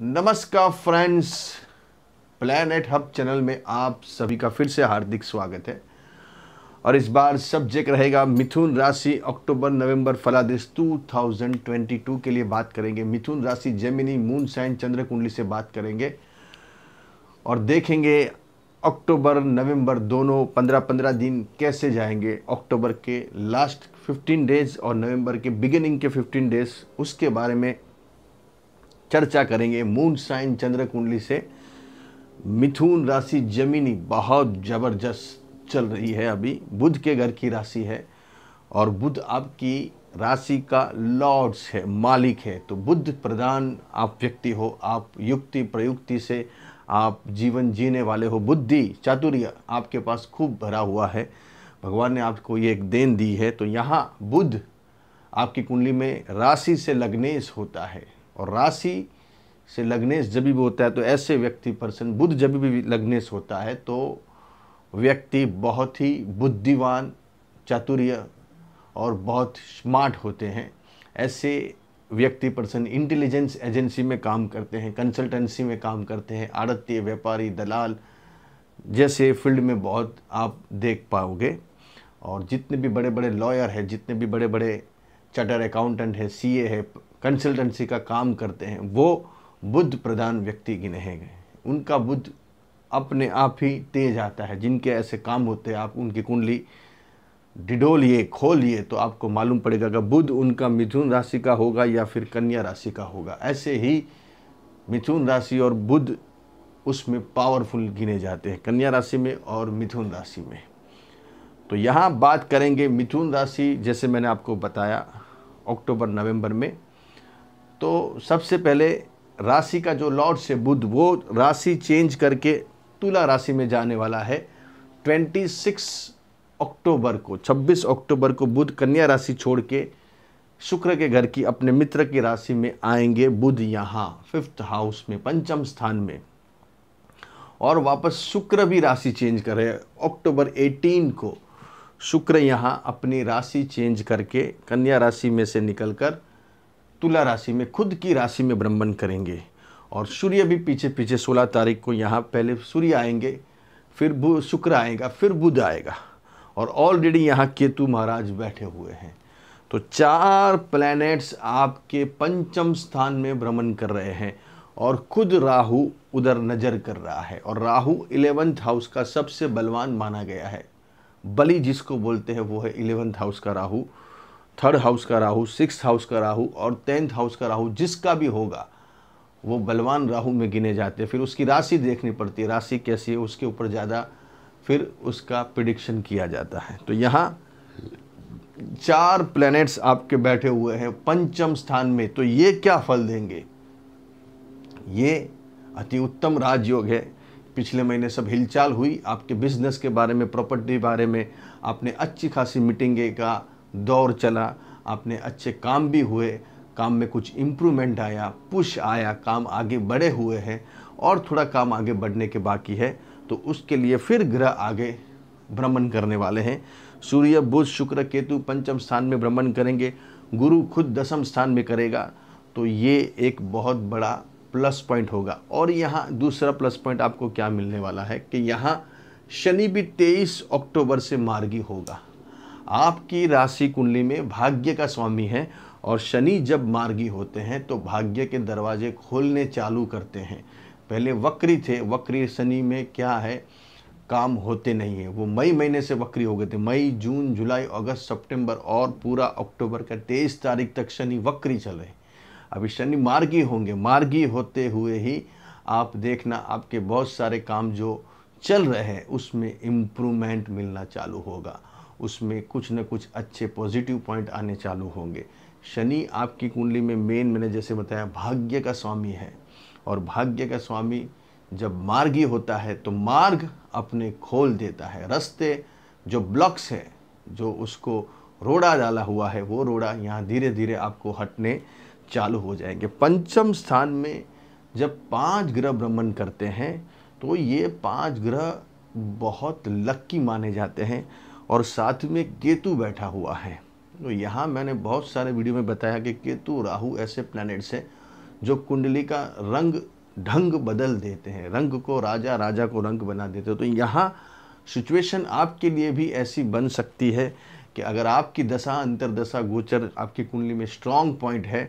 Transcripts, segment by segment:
नमस्कार friends planet hub channel में आप सभी का फिर से हार्दिक स्वागत है और इस बार सब्जेक्ट रहेगा मिथुन राशि अक्टूबर नवंबर फलादेश 2022 के लिए बात करेंगे मिथुन राशि जेमिनी मून साइन चंद्र कुंडली से बात करेंगे और देखेंगे अक्टूबर नवंबर दोनों 15-15 दिन कैसे जाएंगे अक्टूबर के लास्ट 15 डेज और नवंबर के बिगिनिंग के 15 डेज उसके बारे में चर्चा करेंगे मून साइन चंद्र कुंडली से मिथुन राशि जमीनी बहुत ज़बरदस्त चल रही है अभी बुध के घर की राशि है और बुध आपकी राशि का लॉर्ड्स है मालिक है तो बुद्ध प्रधान आप व्यक्ति हो आप युक्ति प्रयुक्ति से आप जीवन जीने वाले हो बुद्धि चातुर्य आपके पास खूब भरा हुआ है भगवान ने आपको ये एक देन दी है तो यहाँ बुद्ध आपकी कुंडली में राशि से लग्नेश होता है और राशि से लग्नेश जब भी होता है तो ऐसे व्यक्ति पर्सन बुद्ध जब भी लग्नेश होता है तो व्यक्ति बहुत ही बुद्धिवान चातुर्य और बहुत स्मार्ट होते हैं ऐसे व्यक्ति पर्सन इंटेलिजेंस एजेंसी में काम करते हैं कंसल्टेंसी में काम करते हैं आड़तीय व्यापारी दलाल जैसे फील्ड में बहुत आप देख पाओगे और जितने भी बड़े बड़े लॉयर हैं जितने भी बड़े बड़े चार्टर अकाउंटेंट है सीए है कंसल्टेंसी का काम करते हैं वो बुद्ध प्रधान व्यक्ति गिने गए उनका बुद्ध अपने आप ही तेज आता है जिनके ऐसे काम होते हैं आप उनकी कुंडली डिडोलिए खोलिए तो आपको मालूम पड़ेगा कि बुद्ध उनका मिथुन राशि का होगा या फिर कन्या राशि का होगा ऐसे ही मिथुन राशि और बुध उसमें पावरफुल गिने जाते हैं कन्या राशि में और मिथुन राशि में तो यहाँ बात करेंगे मिथुन राशि जैसे मैंने आपको बताया अक्टूबर नवंबर में तो सबसे पहले राशि का जो लॉर्ड से बुध वो राशि चेंज करके तुला राशि में जाने वाला है 26 अक्टूबर को 26 अक्टूबर को बुध कन्या राशि छोड़ के शुक्र के घर की अपने मित्र की राशि में आएंगे बुध यहाँ फिफ्थ हाउस में पंचम स्थान में और वापस शुक्र भी राशि चेंज करे अक्टूबर 18 को शुक्र यहाँ अपनी राशि चेंज करके कन्या राशि में से निकलकर तुला राशि में खुद की राशि में भ्रमण करेंगे और सूर्य भी पीछे पीछे 16 तारीख को यहाँ पहले सूर्य आएंगे फिर शुक्र आएगा फिर बुध आएगा और ऑलरेडी यहाँ केतु महाराज बैठे हुए हैं तो चार प्लैनेट्स आपके पंचम स्थान में भ्रमण कर रहे हैं और खुद राहु उधर नज़र कर रहा है और राहु इलेवेंथ हाउस का सबसे बलवान माना गया है बलि जिसको बोलते हैं वो है इलेवेंथ हाउस का राहु थर्ड हाउस का राहु सिक्स हाउस का राहु और टेंथ हाउस का राहु जिसका भी होगा वो बलवान राहु में गिने जाते हैं फिर उसकी राशि देखनी पड़ती है राशि कैसी है उसके ऊपर ज़्यादा फिर उसका प्रिडिक्शन किया जाता है तो यहाँ चार प्लैनेट्स आपके बैठे हुए हैं पंचम स्थान में तो ये क्या फल देंगे ये अति उत्तम राजयोग है पिछले महीने सब हिलचाल हुई आपके बिजनेस के बारे में प्रॉपर्टी बारे में आपने अच्छी खासी मीटिंगे का दौर चला आपने अच्छे काम भी हुए काम में कुछ इम्प्रूवमेंट आया पुश आया काम आगे बढ़े हुए हैं और थोड़ा काम आगे बढ़ने के बाकी है तो उसके लिए फिर ग्रह आगे भ्रमण करने वाले हैं सूर्य बुध शुक्र केतु पंचम स्थान में भ्रमण करेंगे गुरु खुद दसम स्थान में करेगा तो ये एक बहुत बड़ा प्लस पॉइंट होगा और यहाँ दूसरा प्लस पॉइंट आपको क्या मिलने वाला है कि यहाँ शनि भी 23 अक्टूबर से मार्गी होगा आपकी राशि कुंडली में भाग्य का स्वामी है और शनि जब मार्गी होते हैं तो भाग्य के दरवाजे खोलने चालू करते हैं पहले वक्री थे वक्री शनि में क्या है काम होते नहीं है वो मई महीने से वक्री हो गए थे मई जून जुलाई अगस्त सितंबर और पूरा अक्टूबर का तेईस तारीख तक शनि वक्री चले अभी शनि मार्गी होंगे मार्गी होते हुए ही आप देखना आपके बहुत सारे काम जो चल रहे हैं उसमें इम्प्रूवमेंट मिलना चालू होगा उसमें कुछ ना कुछ अच्छे पॉजिटिव पॉइंट आने चालू होंगे शनि आपकी कुंडली में मेन मैंने जैसे बताया भाग्य का स्वामी है और भाग्य का स्वामी जब मार्गी होता है तो मार्ग अपने खोल देता है रास्ते जो ब्लॉक्स हैं जो उसको रोड़ा डाला हुआ है वो रोड़ा यहाँ धीरे धीरे आपको हटने चालू हो जाएंगे पंचम स्थान में जब पांच ग्रह भ्रमण करते हैं तो ये पांच ग्रह बहुत लक्की माने जाते हैं और साथ में केतु बैठा हुआ है तो यहाँ मैंने बहुत सारे वीडियो में बताया कि केतु राहु ऐसे प्लैनेट्स हैं जो कुंडली का रंग ढंग बदल देते हैं रंग को राजा राजा को रंग बना देते हैं तो यहाँ सिचुएशन आपके लिए भी ऐसी बन सकती है कि अगर आपकी दशा अंतरदशा गोचर आपकी कुंडली में स्ट्रांग पॉइंट है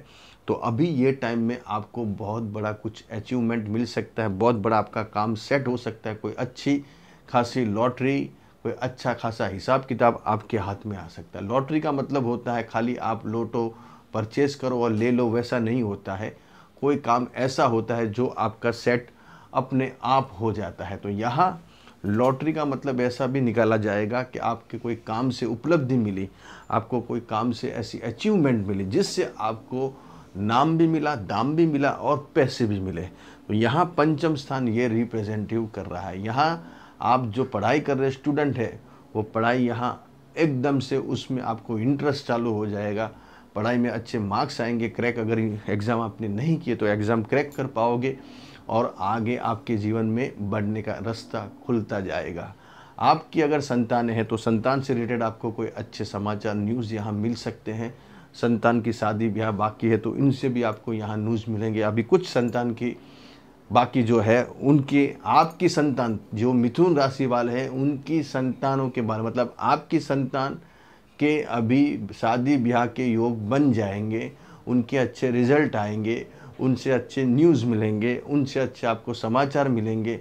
तो अभी ये टाइम में आपको बहुत बड़ा कुछ अचीवमेंट मिल सकता है बहुत बड़ा आपका काम सेट हो सकता है कोई अच्छी खासी लॉटरी कोई अच्छा खासा हिसाब किताब आपके हाथ में आ सकता है लॉटरी का मतलब होता है खाली आप लोटो परचेज करो और ले लो वैसा नहीं होता है कोई काम ऐसा होता है जो आपका सेट अपने आप हो जाता है तो यहाँ लॉटरी का मतलब ऐसा भी निकाला जाएगा कि आपके कोई काम से उपलब्धि मिली आपको कोई काम से ऐसी अचीवमेंट मिली जिससे आपको नाम भी मिला दाम भी मिला और पैसे भी मिले तो यहाँ पंचम स्थान ये रिप्रेजेंटेटिव कर रहा है यहाँ आप जो पढ़ाई कर रहे स्टूडेंट है वो पढ़ाई यहाँ एकदम से उसमें आपको इंटरेस्ट चालू हो जाएगा पढ़ाई में अच्छे मार्क्स आएंगे क्रैक अगर एग्ज़ाम आपने नहीं किए तो एग्ज़ाम क्रैक कर पाओगे और आगे आपके जीवन में बढ़ने का रास्ता खुलता जाएगा आपकी अगर संतान है तो संतान से रिलेटेड आपको कोई अच्छे समाचार न्यूज़ यहाँ मिल सकते हैं संतान की शादी ब्याह बाकी है तो इनसे भी आपको यहाँ न्यूज़ मिलेंगे अभी कुछ संतान की बाकी जो है उनके आपकी संतान जो मिथुन राशि वाले हैं उनकी संतानों के बारे मतलब आपकी संतान के अभी शादी ब्याह के योग बन जाएंगे उनके अच्छे रिजल्ट आएंगे उनसे अच्छे न्यूज़ मिलेंगे उनसे अच्छे आपको समाचार मिलेंगे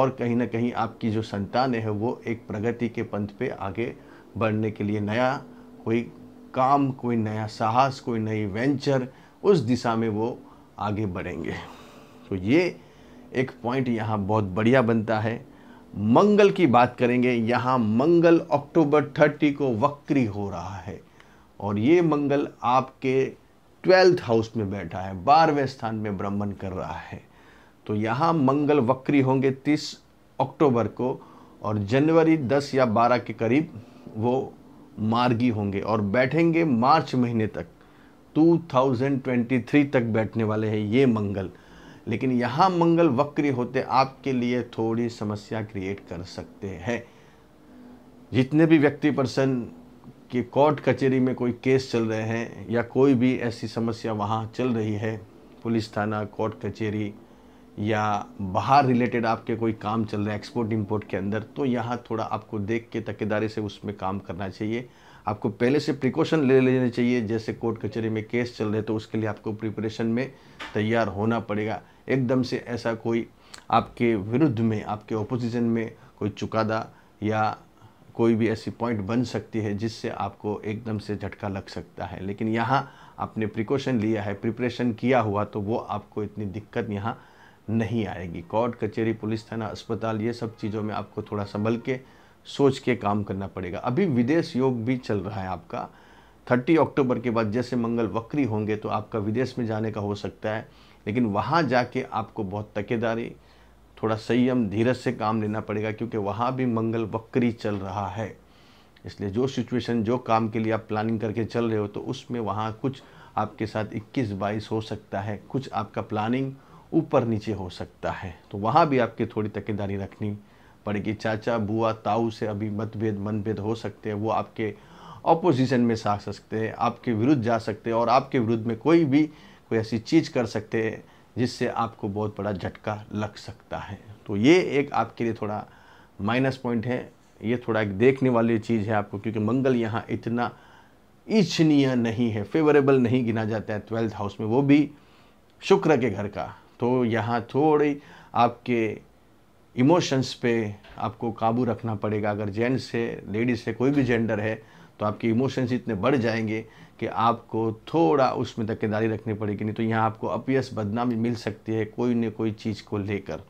और कहीं ना कहीं आपकी जो संतान है वो एक प्रगति के पंथ पे आगे बढ़ने के लिए नया कोई काम कोई नया साहस कोई नई वेंचर उस दिशा में वो आगे बढ़ेंगे तो ये एक पॉइंट यहाँ बहुत बढ़िया बनता है मंगल की बात करेंगे यहाँ मंगल अक्टूबर 30 को वक्री हो रहा है और ये मंगल आपके ट्वेल्थ हाउस में बैठा है बारहवें स्थान में भ्रमण कर रहा है तो यहाँ मंगल वक्री होंगे 30 अक्टूबर को और जनवरी 10 या 12 के करीब वो मार्गी होंगे और बैठेंगे मार्च महीने तक 2023 तक बैठने वाले हैं ये मंगल लेकिन यहाँ मंगल वक्री होते आपके लिए थोड़ी समस्या क्रिएट कर सकते हैं जितने भी व्यक्ति पर्सन की कोर्ट कचहरी में कोई केस चल रहे हैं या कोई भी ऐसी समस्या वहाँ चल रही है पुलिस थाना कोर्ट कचहरी या बाहर रिलेटेड आपके कोई काम चल रहे हैं एक्सपोर्ट इंपोर्ट के अंदर तो यहाँ थोड़ा आपको देख के तकेदारी से उसमें काम करना चाहिए आपको पहले से प्रिकॉशन ले लेने चाहिए जैसे कोर्ट कचहरी में केस चल रहे तो उसके लिए आपको प्रिपरेशन में तैयार होना पड़ेगा एकदम से ऐसा कोई आपके विरुद्ध में आपके ओपोजिशन में कोई चुकादा या कोई भी ऐसी पॉइंट बन सकती है जिससे आपको एकदम से झटका लग सकता है लेकिन यहाँ आपने प्रिकॉशन लिया है प्रिपरेशन किया हुआ तो वो आपको इतनी दिक्कत यहाँ नहीं आएगी कोर्ट कचहरी पुलिस थाना अस्पताल ये सब चीज़ों में आपको थोड़ा संभल के सोच के काम करना पड़ेगा अभी विदेश योग भी चल रहा है आपका 30 अक्टूबर के बाद जैसे मंगल वक्री होंगे तो आपका विदेश में जाने का हो सकता है लेकिन वहाँ जाके आपको बहुत तकेदारी थोड़ा संयम धीरज से काम लेना पड़ेगा क्योंकि वहाँ भी मंगल वक्री चल रहा है इसलिए जो सिचुएशन जो काम के लिए आप प्लानिंग करके चल रहे हो तो उसमें वहाँ कुछ आपके साथ 21 बाईस हो सकता है कुछ आपका प्लानिंग ऊपर नीचे हो सकता है तो वहाँ भी आपकी थोड़ी तकेदारी रखनी पड़ेगी चाचा बुआ ताऊ से अभी मतभेद मनभेद हो सकते हैं वो आपके अपोजिशन में साख सकते हैं आपके विरुद्ध जा सकते हैं और आपके विरुद्ध में कोई भी कोई ऐसी चीज़ कर सकते हैं जिससे आपको बहुत बड़ा झटका लग सकता है तो ये एक आपके लिए थोड़ा माइनस पॉइंट है ये थोड़ा एक देखने वाली चीज़ है आपको क्योंकि मंगल यहाँ इतना इच्छनीय नहीं है फेवरेबल नहीं गिना जाता है ट्वेल्थ हाउस में वो भी शुक्र के घर का तो यहाँ थोड़ी आपके इमोशंस पे आपको काबू रखना पड़ेगा अगर जेंट्स है लेडीज़ है कोई भी जेंडर है तो आपके इमोशंस इतने बढ़ जाएंगे कि आपको थोड़ा उसमें तकेदारी रखनी पड़ेगी नहीं तो यहाँ आपको अपयस बदनामी मिल सकती है कोई न कोई चीज़ को लेकर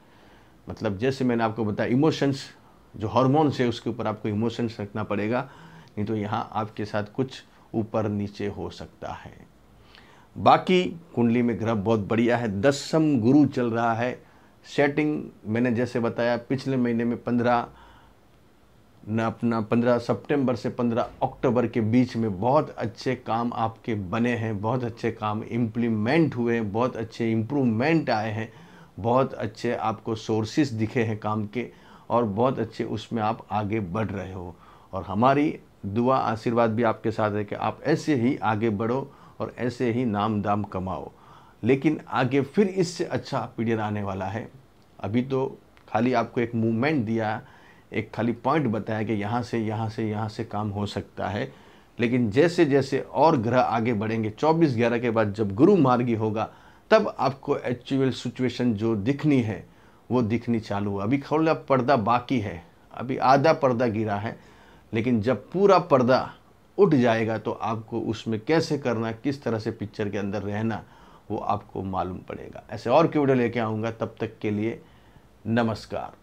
मतलब जैसे मैंने आपको बताया इमोशंस जो हॉर्मोन्स है उसके ऊपर आपको इमोशंस रखना पड़ेगा नहीं तो यहाँ आपके साथ कुछ ऊपर नीचे हो सकता है बाकी कुंडली में ग्रह बहुत बढ़िया है दसम गुरु चल रहा है सेटिंग मैंने जैसे बताया पिछले महीने में पंद्रह न अपना पंद्रह सितंबर से पंद्रह अक्टूबर के बीच में बहुत अच्छे काम आपके बने हैं बहुत अच्छे काम इम्प्लीमेंट हुए हैं बहुत अच्छे इम्प्रूवमेंट आए हैं बहुत अच्छे आपको सोर्सेस दिखे हैं काम के और बहुत अच्छे उसमें आप आगे बढ़ रहे हो और हमारी दुआ आशीर्वाद भी आपके साथ है कि आप ऐसे ही आगे बढ़ो और ऐसे ही नाम दाम कमाओ लेकिन आगे फिर इससे अच्छा पीरियड आने वाला है अभी तो खाली आपको एक मूवमेंट दिया एक खाली पॉइंट बताया कि यहाँ से यहाँ से यहाँ से काम हो सकता है लेकिन जैसे जैसे और ग्रह आगे बढ़ेंगे 24 ग्यारह के बाद जब गुरु मार्गी होगा तब आपको एक्चुअल सिचुएशन जो दिखनी है वो दिखनी चालू हुआ अभी खोला पर्दा बाकी है अभी आधा पर्दा गिरा है लेकिन जब पूरा पर्दा उठ जाएगा तो आपको उसमें कैसे करना किस तरह से पिक्चर के अंदर रहना वो आपको मालूम पड़ेगा ऐसे और क्यों वीडियो लेके आऊँगा तब तक के लिए नमस्कार